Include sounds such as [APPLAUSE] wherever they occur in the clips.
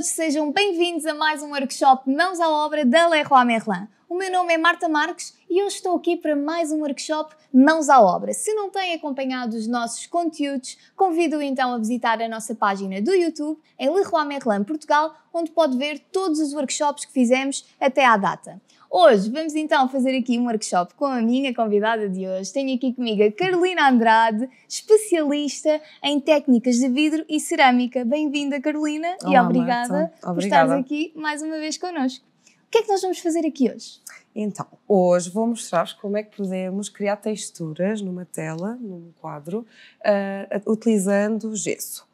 todos, sejam bem-vindos a mais um workshop Mãos à Obra da Leroy Merlin. O meu nome é Marta Marques e eu estou aqui para mais um workshop Mãos à Obra. Se não têm acompanhado os nossos conteúdos, convido então a visitar a nossa página do YouTube em Leroy Merlin Portugal, onde pode ver todos os workshops que fizemos até à data. Hoje vamos então fazer aqui um workshop com a minha convidada de hoje. Tenho aqui comigo a Carolina Andrade, especialista em técnicas de vidro e cerâmica. Bem-vinda, Carolina, Olá, e obrigada, por obrigada. estares aqui mais uma vez connosco. O que é que nós vamos fazer aqui hoje? Então, hoje vou mostrar-vos como é que podemos criar texturas numa tela, num quadro, uh, utilizando gesso.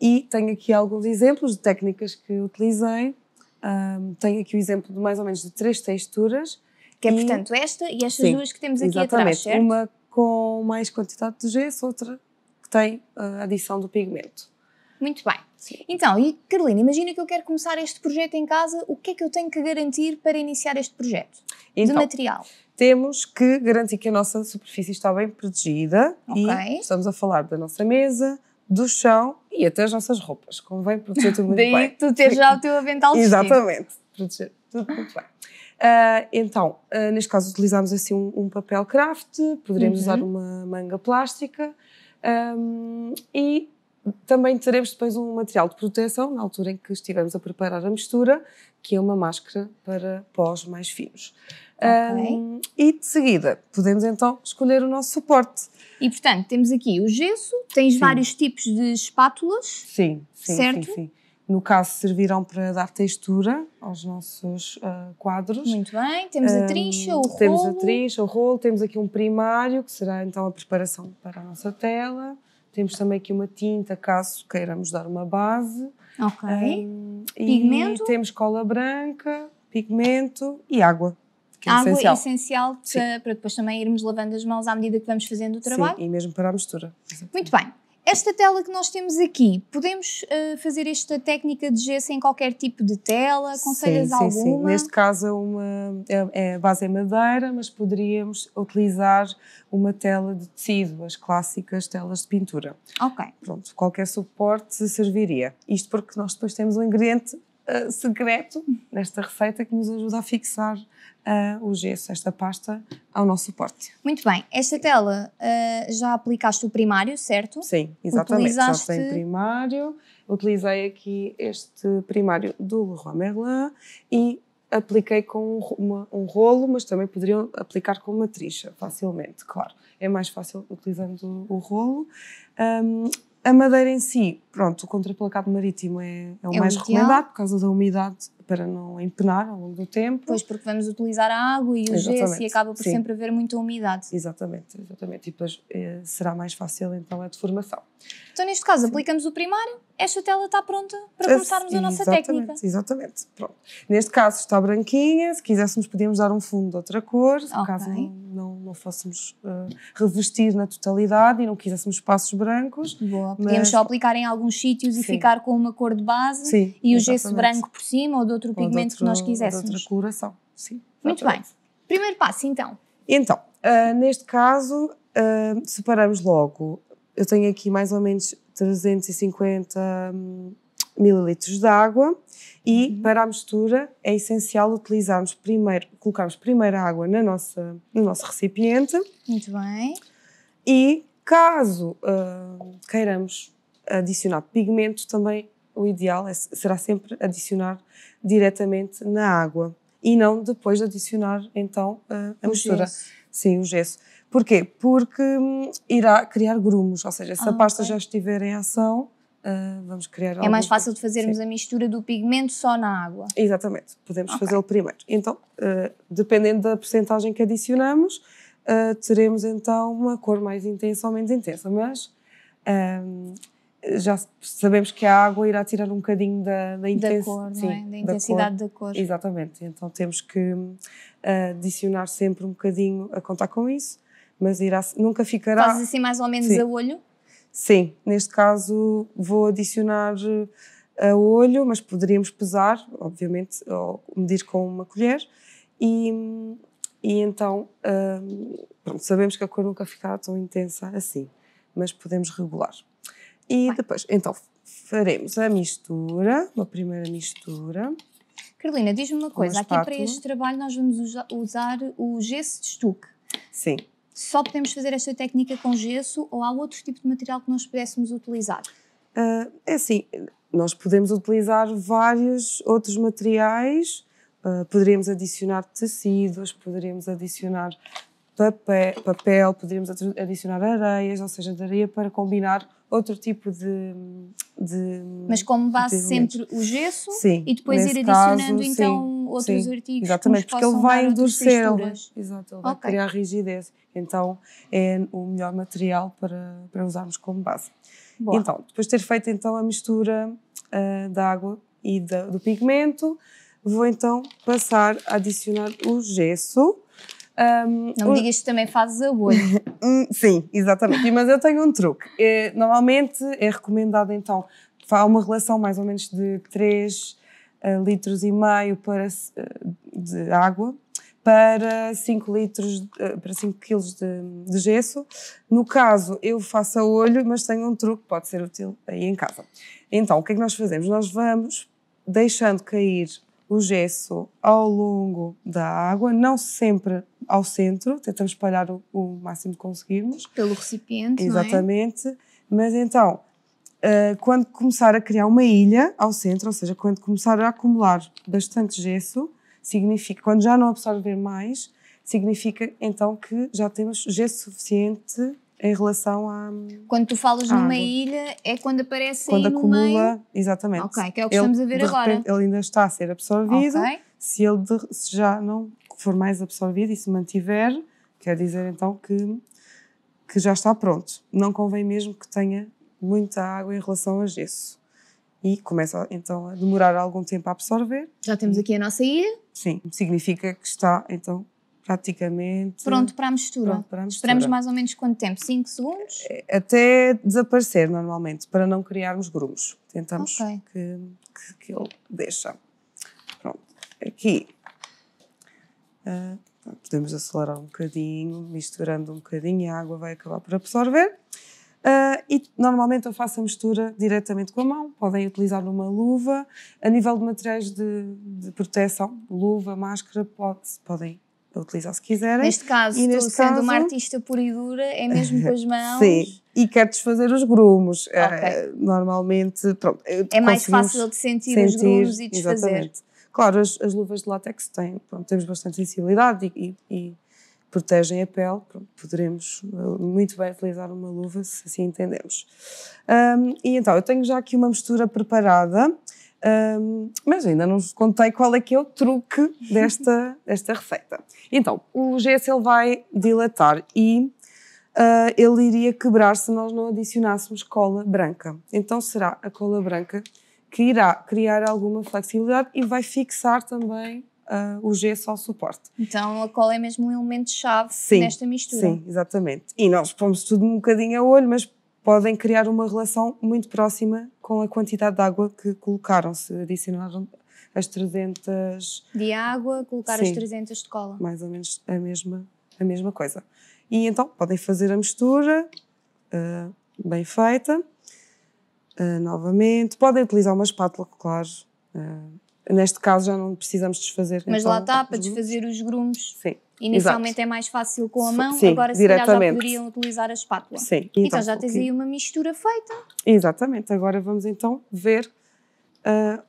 E tenho aqui alguns exemplos de técnicas que utilizei um, tenho aqui o exemplo de mais ou menos de três texturas. Que é, e... portanto, esta e estas Sim, duas que temos aqui exatamente. atrás, certo? Uma com mais quantidade de gesso, outra que tem a ah, adição do pigmento. Muito bem. Sim. Então, e Carolina, imagina que eu quero começar este projeto em casa, o que é que eu tenho que garantir para iniciar este projeto então, de material? Temos que garantir que a nossa superfície está bem protegida okay. e estamos a falar da nossa mesa, do chão e até as nossas roupas. Convém proteger tudo [LAUGHS] muito Daí bem. Daí tu tens já o teu avental Exatamente. Proteger tudo muito bem. Uh, então, uh, neste caso utilizámos assim um, um, papel craft, poderemos uhum. usar uma manga plástica um, e também teremos depois um material de proteção na altura em que estivermos a preparar a mistura, que é uma máscara para pós mais finos. Okay. Um, e de seguida podemos então escolher o nosso suporte. E portanto, temos aqui o gesso, tens sim. vários tipos de espátulas. Sim, sim, certo? sim. sim. No caso, servirão para dar textura aos nossos uh, quadros. Muito bem, temos a trincha, o rolo. Temos a trincha, o rolo, temos aqui um primário, que será então a preparação para a nossa tela. Temos também aqui uma tinta, caso queiramos dar uma base. Ok. Um, Pigmento. E temos cola branca, pigmento e água que é água essencial. essencial para, para, depois também irmos lavando as mãos à medida que vamos fazendo o trabalho. Sim, e mesmo para a mistura. Muito bem. Esta tela que nós temos aqui, podemos uh, fazer esta técnica de gesso em qualquer tipo de tela? Aconselhas sim, sim, alguma? Sim, neste caso é uma, é, é, a base é madeira, mas poderíamos utilizar uma tela de tecido, as clássicas telas de pintura. Ok. Pronto, qualquer suporte serviria. Isto porque nós depois temos um ingrediente eh, secreto nesta receita que nos ajuda a fixar uh, o gesso, esta pasta, ao nosso suporte. Muito bem. Esta tela uh, já aplicaste o primário, certo? Sim, exatamente. Utilizaste... Já tem primário. Utilizei aqui este primário do Leroy Merlin e apliquei com uma, um rolo, mas também poderiam aplicar com uma trixa, facilmente, claro. É mais fácil utilizando o rolo. Um, a madeira em si, pronto, o contraplacado marítimo é, é o é mais ideal. recomendado por causa da umidade para não empenar ao longo do tempo. Pois, porque vamos utilizar a água e o gesso e acaba por Sim. sempre haver muita umidade. Exatamente, exatamente. E depois eh, será mais fácil então a deformação. Então, neste caso, Sim. aplicamos o primário, esta tela está pronta para começarmos a nossa técnica. Exatamente, pronto. Neste caso está branquinha, se quiséssemos podíamos dar um fundo de outra cor, se okay. caso não, não, não fôssemos uh, revestir na totalidade e não quiséssemos espaços brancos. Boa, podíamos mas... só aplicar em alguns sítios Sim. e ficar com uma cor de base Sim, e o exatamente. gesso branco por cima ou de outro pigmento outro, que nós quiséssemos. outra coloração, sim. Muito bem. Primeiro passo, então. Então, uh, neste caso, uh, separamos logo. Eu tenho aqui mais ou menos 350 um, mililitros de água e uhum. para a mistura é essencial utilizarmos primeiro, colocarmos primeiro a água na nossa, no nosso recipiente. Muito bem. E caso uh, queiramos adicionar pigmento, também o ideal é, será sempre adicionar diretamente na água e não depois de adicionar então a o mistura. Gesso. Sim, o gesso. Porquê? Porque hum, irá criar grumos, ou seja, se ah, a pasta okay. já estiver em ação, Uh, vamos criar É mais fácil de fazermos Sim. a mistura do pigmento só na água. Exatamente, podemos okay. fazê-lo primeiro. Então, uh, dependendo da percentagem que adicionamos, uh, teremos então uma cor mais intensa ou menos intensa, mas já sabemos que a água irá tirar um bocadinho da, da, intensi cor, sim, é? da intensidade da cor. da cor. Exatamente, então temos que eh, adicionar sempre um bocadinho a contar com isso, mas irá, nunca ficará... Fazes assim mais ou menos sim. a olho? Sim, neste caso vou adicionar eh, a olho, mas poderíamos pesar, obviamente, ou medir com uma colher e, e então hum, pronto, sabemos que a cor nunca ficará tão intensa assim, mas podemos regular. E Vai. depois, então, faremos a mistura, uma primeira mistura. Carolina, diz-me uma coisa, uma aqui para este trabalho nós vamos usar o gesso de estuque. Sim. Só podemos fazer esta técnica com gesso ou há outro tipo de material que nós pudéssemos utilizar? Uh, é assim, nós podemos utilizar vários outros materiais, uh, poderíamos adicionar tecidos, poderíamos adicionar papel, papel, poderíamos adicionar areias, ou seja, daria para combinar outro tipo de. de Mas como base sempre o gesso sim, e depois ir adicionando caso, então sim, outros sim, artigos. Exatamente, porque ele vai endurecer, exato, ele vai okay. criar rigidez. Então é o melhor material para, para usarmos como base. Boa. Então, depois de ter feito então a mistura uh, da água e da, do pigmento, vou então passar a adicionar o gesso um, não me digas que também fazes a olho. [LAUGHS] Hum, sim, exatamente. Mas eu tenho um truque. É, normalmente é recomendado então, há uma relação mais ou menos de 3 uh, ah, litros e meio para, ah, de água para 5 litros, ah, para 5 quilos de, de, gesso. No caso, eu faço a olho, mas tenho um truque que pode ser útil aí em casa. Então, o que é que nós fazemos? Nós vamos deixando cair o gesso ao longo da água, não sempre ao centro, tentamos espalhar o, o máximo que conseguirmos. Pelo recipiente, é? Exatamente. É? Mas então, uh, quando começar a criar uma ilha ao centro, ou seja, quando começar a acumular bastante gesso, significa, quando já não absorver mais, significa então que já temos gesso suficiente em relação a. Quando tu falas numa água. ilha, é quando aparece Quando acumula, meio... exatamente. Ok, que é o que ele, estamos a ver agora. Repente, ele ainda está a ser absorvido. Okay. Se ele de, se já não for mais absorvido e se mantiver, quer dizer então que, que já está pronto. Não convém mesmo que tenha muita água em relação a gesso. E começa então a demorar algum tempo a absorver. Já temos aqui a nossa ilha. Sim, significa que está então praticamente. Pronto para a mistura. Pronto para a mistura. Esperamos mais ou menos quanto tempo? 5 segundos? É, até desaparecer normalmente, para não criarmos grumos. Tentamos okay. que, que, que, ele deixa. Pronto. Aqui. Uh, podemos acelerar um bocadinho, misturando um bocadinho, a água vai acabar por absorver. Uh, e normalmente eu faço a mistura diretamente com a mão, podem utilizar uma luva. A nível de materiais de, de proteção, luva, máscara, pode, podem a utilizar se quiserem. Neste caso, e neste sendo caso, uma artista pura e dura, é mesmo com as [LAUGHS] mãos. Sim, e quer desfazer os grumos. Okay. Eh, normalmente, pronto. É mais fácil de sentir, sentir, os grumos e desfazer. Exatamente. Claro, as, as luvas de látex têm, pronto, temos bastante sensibilidade e, e, e protegem a pele, pronto, poderemos eh, muito bem utilizar uma luva se assim entendemos. Um, e então, eu tenho já aqui uma mistura preparada um, mas ainda não vos contei qual é que é o truque desta, [LAUGHS] desta receita. Então, o GSL vai dilatar e uh, ele iria quebrar se nós não adicionássemos cola branca. Então será a cola branca que irá criar alguma flexibilidade e vai fixar também uh, o gesso ao suporte. Então a cola é mesmo um elemento-chave nesta mistura. Sim, exatamente. E nós pomos tudo um bocadinho a olho, mas podem criar uma relação muito próxima com a quantidade de água que colocaram, se adicionaram as 300... De água, colocar Sim, as 300 de cola. mais ou menos a mesma, a mesma coisa. E então podem fazer a mistura, uh, bem feita, uh, novamente. Podem utilizar uma espátula, claro, uh, Neste caso já não precisamos desfazer. Mas então, lá está, para desfazer os grumos. Sim. Inicialmente Exato. é mais fácil com a mão, Sim, agora se calhar já poderiam utilizar a espátula. Sim, então, então já tens okay. aí uma mistura feita. Exatamente, agora vamos então ver. Uh,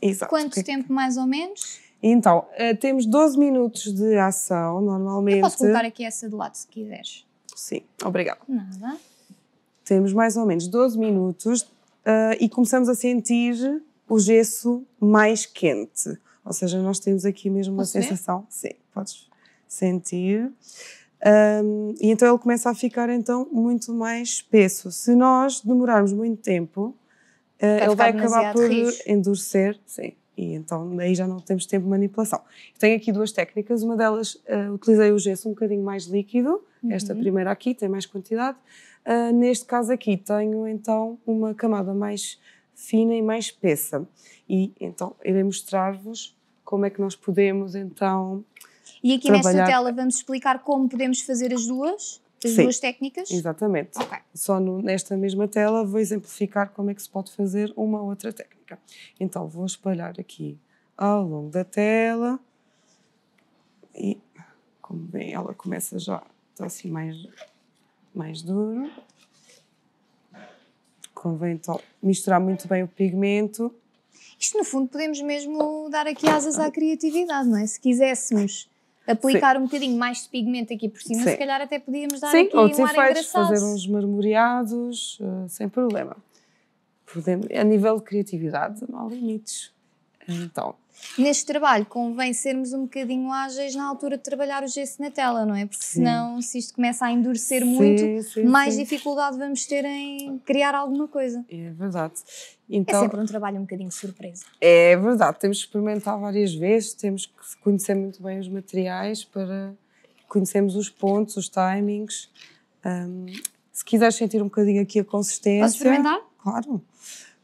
exato. Quanto okay. É tempo mais ou menos? Então, uh, temos 12 minutos de ação, normalmente. Eu posso colocar aqui essa de lado se quiseres. Sim, obrigada. Nada. Temos mais ou menos 12 minutos uh, e começamos a sentir o gesso mais quente. Ou seja, nós temos aqui mesmo uma Posso sensação. Ver? Sim, podes sentir. Um, e então ele começa a ficar então muito mais espesso. Se nós demorarmos muito tempo, eh, ele vai acabar por endurecer, sim. E então daí já não temos tempo de manipulação. Tenho aqui duas técnicas. Uma delas uh, utilizei o gesso um bocadinho mais líquido. Uhum. Esta primeira aqui tem mais quantidade. Uh, neste caso aqui tenho então uma camada mais fina e mais espessa. E então irei mostrar-vos como é que nós podemos então E aqui trabalhar... nesta tela vamos explicar como podemos fazer as duas, as Sim, duas técnicas? exatamente. Okay. Só no, nesta mesma tela vou exemplificar como é que se pode fazer uma outra técnica. Então vou espalhar aqui ao longo da tela e como bem ela começa já, está assim mais, mais duro convém então, misturar muito bem o pigmento. Isto, no fundo, podemos mesmo dar aqui asas à criatividade, não é? Se quiséssemos aplicar Sim. um bocadinho mais de pigmento aqui por cima, Sim. se calhar até podíamos dar Sim, aqui uma. um efeitos, ar engraçado. fazer uns marmoreados, uh, sem problema. Podemos, a nível de criatividade, não há limites. Então. Neste trabalho convém sermos um bocadinho ágeis na altura de trabalhar o gesso na tela, não é? Porque sim. senão, se isto começa a endurecer sim, muito, sim, mais dificuldade vamos ter em criar alguma coisa. É verdade. É então, é sempre um trabalho um bocadinho surpresa. É verdade, temos que experimentar várias vezes, temos que conhecer muito bem os materiais para conhecermos os pontos, os timings. Um, se quiseres sentir um bocadinho aqui a consistência. Posso experimentar? Claro.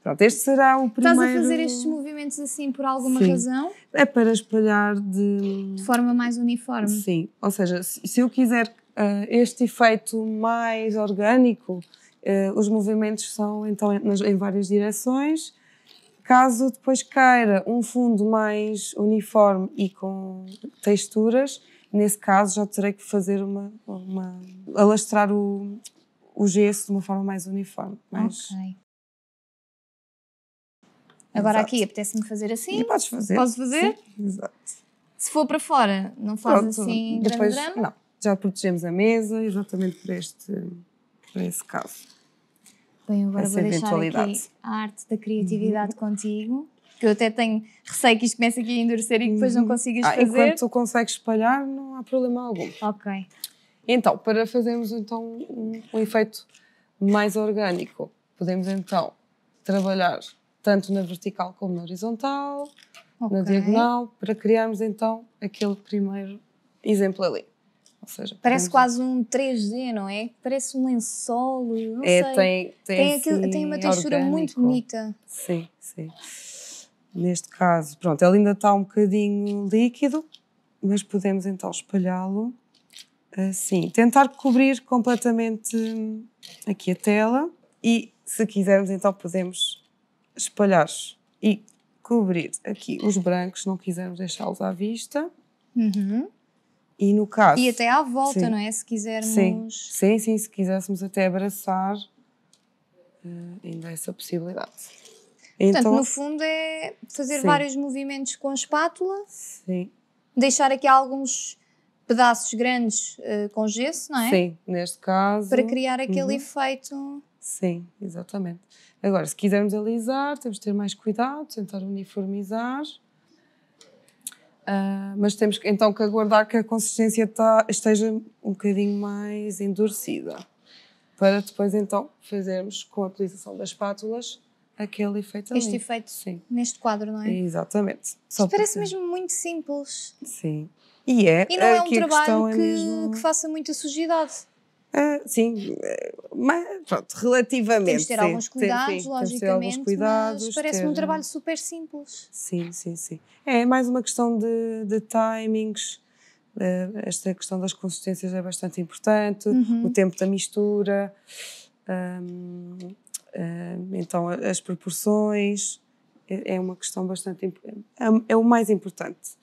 Pronto, este será o primeiro. Estás a fazer estes movimentos assim por alguma Sim. razão? É para espalhar de. De forma mais uniforme. Sim, ou seja, se eu quiser uh, este efeito mais orgânico, uh, os movimentos são então em, nas, em várias direções. Caso depois queira um fundo mais uniforme e com texturas, nesse caso já terei que fazer uma. uma alastrar o, o gesso de uma forma mais uniforme. Mas... Ok. Agora Exato. aqui apetece-me fazer assim. E podes fazer. Posso fazer? Sim. Exato. Se for para fora, não faz Pronto. assim grande Depois, drama? Não, já protegemos a mesa exatamente para este, para esse caso. Bem, agora Essa vou deixar aqui a arte da criatividade uhum. contigo. Que eu até tenho receio que isto comece aqui a endurecer e que depois não uhum. consigas ah, fazer. Enquanto tu consegues espalhar, não há problema algum. Ok. Então, para fazermos então um, um efeito mais orgânico, podemos então trabalhar tanto na vertical como na horizontal, okay. na diagonal, para criarmos então aquele primeiro exemplo ali. Seja, Parece quase um 3D, não é? Parece um lençol, não é, sei. Tem, tem, tem, tem assim uma textura orgânico. muito bonita. Sim, sim. Neste caso, pronto, ele ainda está um bocadinho líquido, mas podemos então espalhá-lo assim. Tentar cobrir completamente aqui a tela e se quisermos então podemos espalhar e cobrir aqui os brancos, não quisermos deixá-los à vista. Uhum. E no caso. E até à volta, sim. não é? Se quisermos. Sim. sim, sim, se quiséssemos até abraçar, eh, ainda há essa possibilidade. Portanto, então, no fundo é fazer sim. vários movimentos com a espátula. Sim. Deixar aqui alguns pedaços grandes uh, com gesso, não é? Sim, neste caso. Para criar aquele uhum. efeito. Sim, exatamente. Agora, se quisermos alisar, temos de ter mais cuidado, tentar uniformizar. Uh, mas temos então que aguardar que a consistência tá, esteja um bocadinho mais endurecida. Para depois então fazermos com a utilização das espátulas aquele efeito este ali. Este efeito Sim. neste quadro, não é? Exatamente. Só Isto parece mesmo muito simples. Sim. E é. E não é um trabalho é que, é mesmo... que faça muita sujidade. Ah, sim, eh, mas pronto, relativamente. Temos de ter sim, alguns cuidados, sim, sim. logicamente, cuidados, mas parece-me um trabalho super simples. Sim, sim, sim. É mais uma questão de, de timings, eh, esta questão das consistências é bastante importante, uhum. o tempo da mistura, então as proporções, é, é uma questão bastante importante, é, é o mais importante.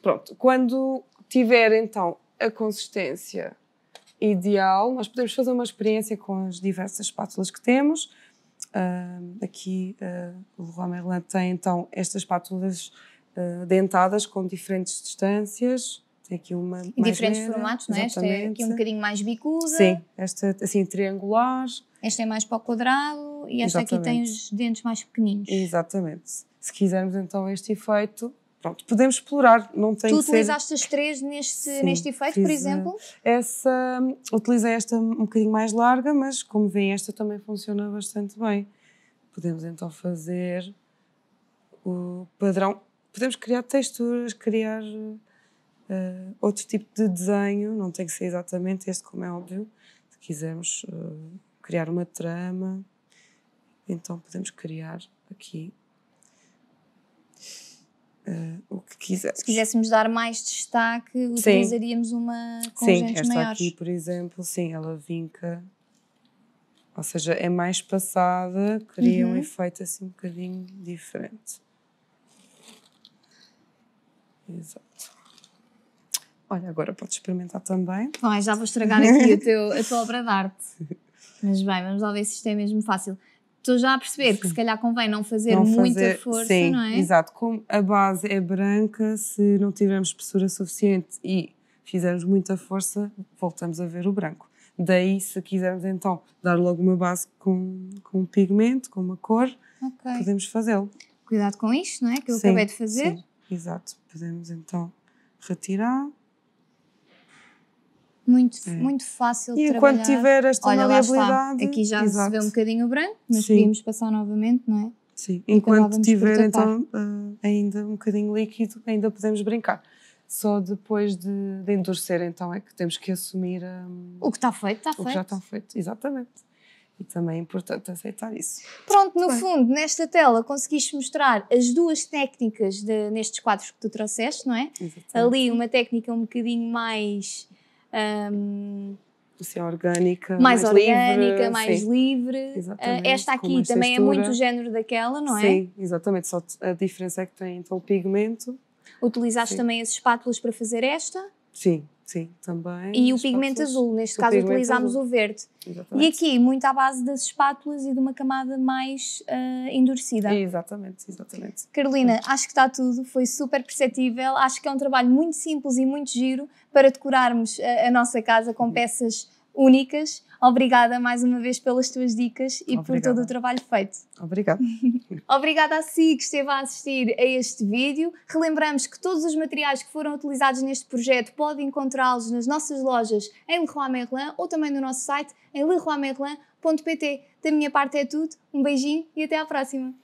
pronto, quando tiver então a consistência ideal, nós podemos fazer uma experiência com as diversas espátulas que temos. Uh, aqui uh, o Leroy Merlin tem então estas espátulas uh, dentadas com diferentes distâncias. Tem aqui uma. E diferentes formatos, não é? Esta é aqui um bocadinho mais bicuda. Sim, esta assim triangular. Esta é mais para o quadrado e esta exatamente. aqui tem os dentes mais pequeninos. Exatamente. Se quisermos então este efeito, Pronto, podemos explorar, não tem tu que ser... Tu utilizaste as três neste, Sim, neste efeito, por eh, exemplo? Essa, utilizei esta um bocadinho mais larga, mas como veem, esta também funciona bastante bem. Podemos então fazer o padrão, podemos criar texturas, criar uh, outro tipo de desenho, não tem que ser exatamente este, como é óbvio. Se quisermos uh, criar uma trama, então podemos criar aqui uh, o que quiser. Se quiséssemos dar mais destaque, utilizaríamos sim. uma com Sim, esta maiores. aqui, por exemplo, sim, ela vinca. Ou seja, é mais passada, cria uhum. um efeito assim um bocadinho diferente. Exato. Olha, agora podes experimentar também. Bom, já vou estragar aqui teu, a tua obra de arte. [LAUGHS] Mas bem, vamos lá ver se isto é mesmo fácil estou já a perceber sim. que se calhar convém não fazer não muita fazer, força, sim, não é? Exato, como a base é branca, se não tivermos espessura suficiente e fizermos muita força, voltamos a ver o branco. Daí, se quisermos então dar logo uma base com, com um pigmento, com uma cor, okay. podemos fazê-lo. Cuidado com isto, não é? Que eu sim, acabei de fazer. Sim, exato. Podemos então retirar muito, é. muito fácil de trabalhar. E enquanto tiver esta Olha, maleabilidade... aqui já exato. se vê um bocadinho branco, mas Sim. podíamos passar novamente, não é? Sim, enquanto tiver então ah, ainda um bocadinho líquido, ainda podemos brincar. Só depois de, de endurecer então é que temos que assumir... Um, ah, o que está feito, está feito. O que já está feito, exatamente. E também é importante aceitar isso. Pronto, no Bem. fundo, nesta tela conseguiste mostrar as duas técnicas de, nestes quadros que tu trouxeste, não é? Exatamente. Ali uma técnica um bocadinho mais um, assim, orgânica, mais, mais orgânica, livre, mais sim. livre. Ah, esta aqui também é textura. é muito o género daquela, não é? Sim, exatamente. Só a diferença é que tem então o pigmento. Utilizaste sim. também as espátulas para fazer esta? Sim, Sim, também. E o pigmento azul, neste o caso utilizámos azul. o verde. Exatamente. E aqui, muito à base das espátulas e de uma camada mais uh, endurecida. Exatamente, exatamente. Carolina, Sim. acho que está tudo, foi super perceptível. Acho que é um trabalho muito simples e muito giro para decorarmos a, eh, a nossa casa com uhum. peças únicas. Obrigada mais uma vez pelas tuas dicas e Obrigada. por todo o trabalho feito. Obrigada. [LAUGHS] Obrigada a si que esteve a assistir a este vídeo. Relembramos que todos os materiais que foram utilizados neste projeto podem encontrá-los nas nossas lojas em Leroy Merlin ou também no nosso site em leroymerlin.pt. Da minha parte é tudo. Um beijinho e até à próxima.